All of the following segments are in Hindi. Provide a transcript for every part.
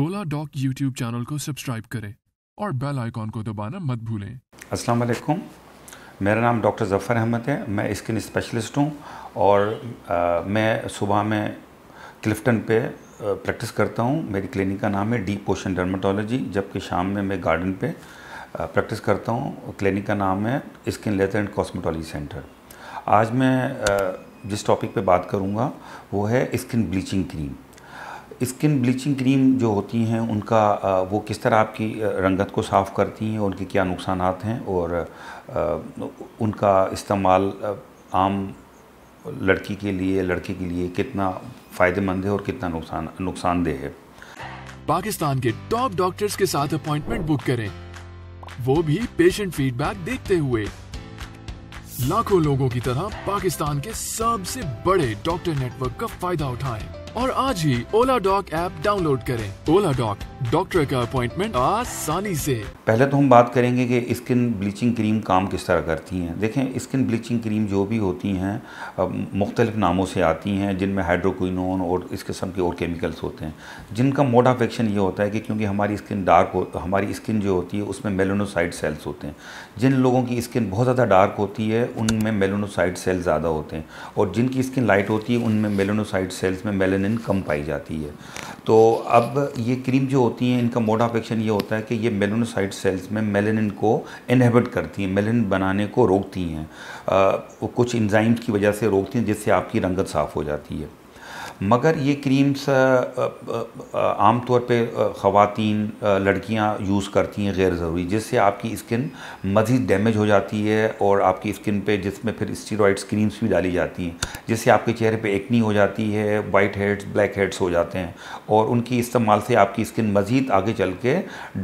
ओला डॉक यूट्यूब चैनल को सब्सक्राइब करें और बेल आइकॉन को दबाना मत भूलें अस्सलाम वालेकुम मेरा नाम डॉक्टर ज़फ़र अहमद है मैं स्किन स्पेशलिस्ट हूँ और आ, मैं सुबह में क्लिफ्टन पे प्रैक्टिस करता हूँ मेरी क्लिनिक का नाम है डीप पोशन डर्माटोलॉजी जबकि शाम में मैं गार्डन पे प्रैक्टिस करता हूँ क्लिनिक का नाम है skin laser and cosmetology centre आज मैं जिस टॉपिक पे बात करूँगा वो है skin bleaching cream skin bleaching cream जो होती हैं उनका वो किस तरह आपकी रंगत को साफ़ करती हैं उनके क्या नुकसान हैं और उनका इस्तेमाल आम लड़की के लिए लड़के के लिए कितना फ़ायदेमंद है और कितना नुकसान नुकसानदेह है पाकिस्तान के टॉप डॉक्टर्स के साथ अपॉइंटमेंट बुक करें वो भी पेशेंट फीडबैक देखते हुए लाखों लोगों की तरह पाकिस्तान के सबसे बड़े डॉक्टर नेटवर्क का फायदा उठाएं। और आज ही ओला डॉक ऐप डाउनलोड करें ओला डॉक डॉक्टर का अपॉइंटमेंट आसानी से पहले तो हम बात करेंगे कि स्किन ब्लीचिंग क्रीम काम किस तरह करती हैं देखें स्किन ब्लीचिंग क्रीम जो भी होती हैं मुख्तलिफ नामों से आती हैं जिनमें हाइड्रोक्विनोन और इस किस्म के और केमिकल्स होते हैं जिनका मोड ऑफ एक्शन ये होता है कि क्योंकि हमारी स्किन डार्क हो हमारी स्किन जो होती है उसमें मेलोनोसाइड सेल्स होते हैं जिन लोगों की स्किन बहुत ज़्यादा डार्क होती है उनमें मेलोनोसाइड सेल्स ज़्यादा होते हैं और जिनकी स्किन लाइट होती है उनमें मेलोनोसाइड सेल्स में मेलन मेलानिन कम पाई जाती है तो अब ये क्रीम जो होती हैं इनका मोड ऑफ एक्शन ये होता है कि ये मेलोनोसाइट सेल्स में मेलेनिन को इनहेबिट करती हैं मेलेनिन बनाने को रोकती हैं कुछ इंजाइम्स की वजह से रोकती हैं जिससे आपकी रंगत साफ़ हो जाती है मगर ये क्रीम्स आम तौर पे ख़वान लड़कियां यूज़ करती हैं गैर ज़रूरी जिससे आपकी स्किन मज़ीद डैमेज हो जाती है और आपकी स्किन पे जिसमें फिर स्टीरोड्स क्रीम्स भी डाली जाती हैं जिससे आपके चेहरे पे एक्नी हो जाती है वाइट हेड्स ब्लैक हेड्स हो जाते हैं और उनकी इस्तेमाल से आपकी स्किन मज़ीद आगे चल के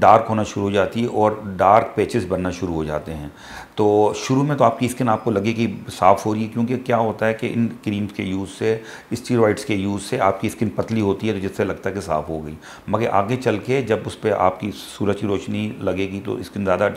डार्क होना शुरू हो जाती है और डार्क पैचेस बनना शुरू हो जाते हैं तो शुरू में तो आपकी स्किन आपको लगेगी साफ़ हो रही है क्योंकि क्या होता है कि इन क्रीम्स के यूज़ से स्टीरोड्स के यूज़ से आपकी स्किन पतली होती है तो जिससे लगता है कि साफ़ हो गई मगर आगे चल के जब उस पर आपकी सूरज की रोशनी लगेगी तो स्किन ज़्यादा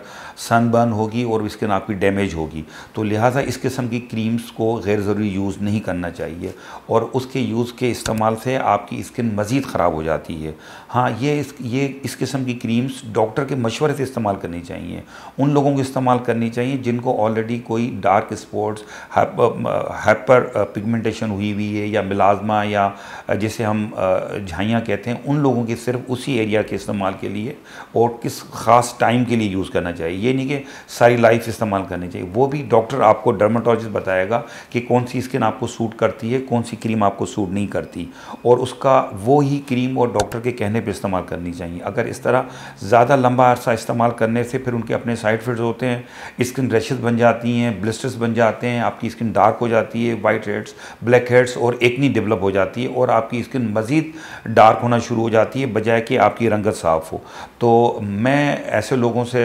सनबर्न होगी और स्किन आपकी डैमेज होगी तो लिहाजा इस किस्म की क्रीम्स को गैर ज़रूरी यूज़ नहीं करना चाहिए और उसके यूज़ के इस्तेमाल से आपकी स्किन मज़ीद ख़राब हो जाती है हाँ ये इस ये इस किस्म की क्रीम्स डॉक्टर के मशवरे से इस्तेमाल करनी चाहिए उन लोगों को इस्तेमाल करनी चाहिए जिनको ऑलरेडी कोई डार्क स्पॉट्स हाइपर पिगमेंटेशन हुई हुई है या मिलाजमा या या जिसे हम झाइयाँ कहते हैं उन लोगों के सिर्फ उसी एरिया के इस्तेमाल के लिए और किस ख़ास टाइम के लिए यूज़ करना चाहिए ये नहीं कि सारी लाइफ इस्तेमाल करनी चाहिए वो भी डॉक्टर आपको डर्माटोलॉजिस्ट बताएगा कि कौन सी स्किन आपको सूट करती है कौन सी क्रीम आपको सूट नहीं करती और उसका वो ही क्रीम और डॉक्टर के कहने पर इस्तेमाल करनी चाहिए अगर इस तरह ज़्यादा लंबा अरसा इस्तेमाल करने से फिर उनके अपने साइड इफेक्ट्स होते हैं स्किन रैशेज बन जाती हैं ब्लिस्टर्स बन जाते हैं आपकी स्किन डार्क हो जाती है वाइट हेड्स ब्लैक हेड्स और नहीं डेवलप हो जाती जाती है और आपकी स्किन मज़ीद डार्क होना शुरू हो जाती है बजाय कि आपकी रंगत साफ़ हो तो मैं ऐसे लोगों से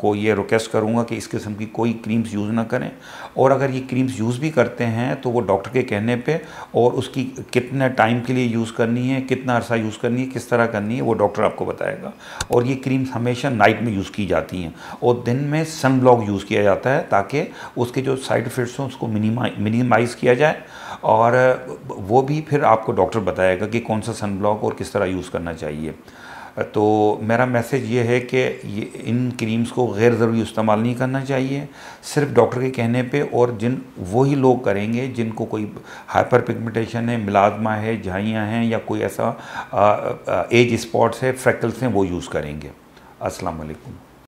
को ये रिक्वेस्ट करूँगा कि इस किस्म की कोई क्रीम्स यूज़ ना करें और अगर ये क्रीम्स यूज़ भी करते हैं तो वो डॉक्टर के कहने पर और उसकी कितने टाइम के लिए यूज़ करनी है कितना अर्सा यूज़ करनी है किस तरह करनी है वो डॉक्टर आपको बताएगा और ये क्रीम्स हमेशा नाइट में यूज़ की जाती हैं और दिन में सन ब्लॉक यूज़ किया जाता है ताकि उसके जो साइड इफ़ेक्ट्स हों उसको मिनिमाइज़ किया जाए और वो भी फिर आपको डॉक्टर बताएगा कि कौन सा सनब्लॉक और किस तरह यूज़ करना चाहिए तो मेरा मैसेज ये है कि ये इन क्रीम्स को गैर ज़रूरी इस्तेमाल नहीं करना चाहिए सिर्फ डॉक्टर के कहने पे और जिन वही लोग करेंगे जिनको कोई हाइपर पिगमेंटेशन है मिलाजमा है झाइयाँ हैं या कोई ऐसा आ, आ, एज स्पॉट्स है फ्रैकल्स हैं वो यूज़ करेंगे अस्सलाम वालेकुम